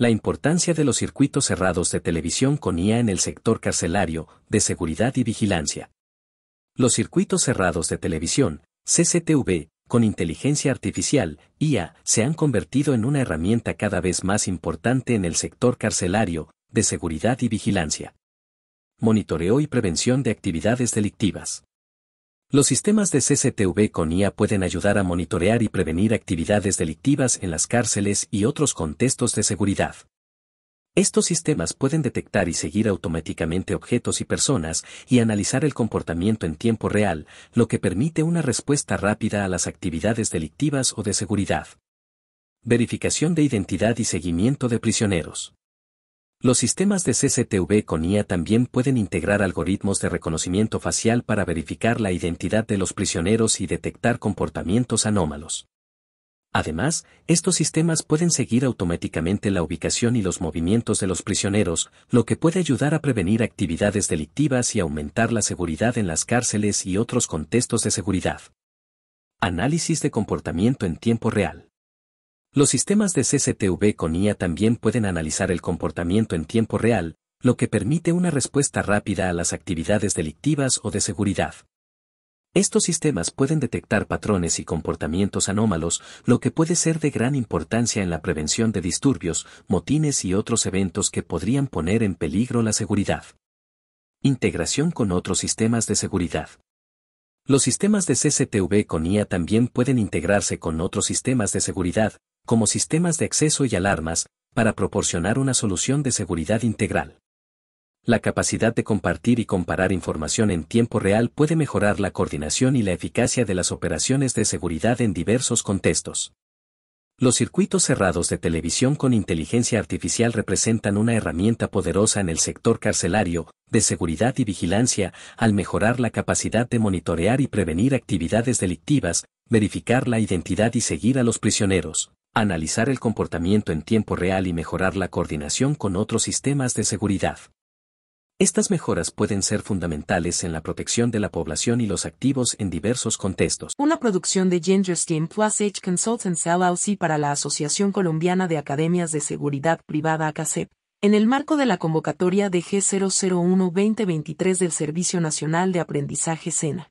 La importancia de los circuitos cerrados de televisión con IA en el sector carcelario, de seguridad y vigilancia. Los circuitos cerrados de televisión, CCTV, con inteligencia artificial, IA, se han convertido en una herramienta cada vez más importante en el sector carcelario, de seguridad y vigilancia. Monitoreo y prevención de actividades delictivas. Los sistemas de CCTV con IA pueden ayudar a monitorear y prevenir actividades delictivas en las cárceles y otros contextos de seguridad. Estos sistemas pueden detectar y seguir automáticamente objetos y personas y analizar el comportamiento en tiempo real, lo que permite una respuesta rápida a las actividades delictivas o de seguridad. Verificación de identidad y seguimiento de prisioneros. Los sistemas de CCTV con IA también pueden integrar algoritmos de reconocimiento facial para verificar la identidad de los prisioneros y detectar comportamientos anómalos. Además, estos sistemas pueden seguir automáticamente la ubicación y los movimientos de los prisioneros, lo que puede ayudar a prevenir actividades delictivas y aumentar la seguridad en las cárceles y otros contextos de seguridad. Análisis de comportamiento en tiempo real. Los sistemas de CCTV con IA también pueden analizar el comportamiento en tiempo real, lo que permite una respuesta rápida a las actividades delictivas o de seguridad. Estos sistemas pueden detectar patrones y comportamientos anómalos, lo que puede ser de gran importancia en la prevención de disturbios, motines y otros eventos que podrían poner en peligro la seguridad. Integración con otros sistemas de seguridad. Los sistemas de CCTV con IA también pueden integrarse con otros sistemas de seguridad, como sistemas de acceso y alarmas, para proporcionar una solución de seguridad integral. La capacidad de compartir y comparar información en tiempo real puede mejorar la coordinación y la eficacia de las operaciones de seguridad en diversos contextos. Los circuitos cerrados de televisión con inteligencia artificial representan una herramienta poderosa en el sector carcelario, de seguridad y vigilancia, al mejorar la capacidad de monitorear y prevenir actividades delictivas, verificar la identidad y seguir a los prisioneros analizar el comportamiento en tiempo real y mejorar la coordinación con otros sistemas de seguridad. Estas mejoras pueden ser fundamentales en la protección de la población y los activos en diversos contextos. Una producción de Gingerstein Plus H Consultants LLC para la Asociación Colombiana de Academias de Seguridad Privada ACACEP. en el marco de la convocatoria de G001-2023 del Servicio Nacional de Aprendizaje SENA.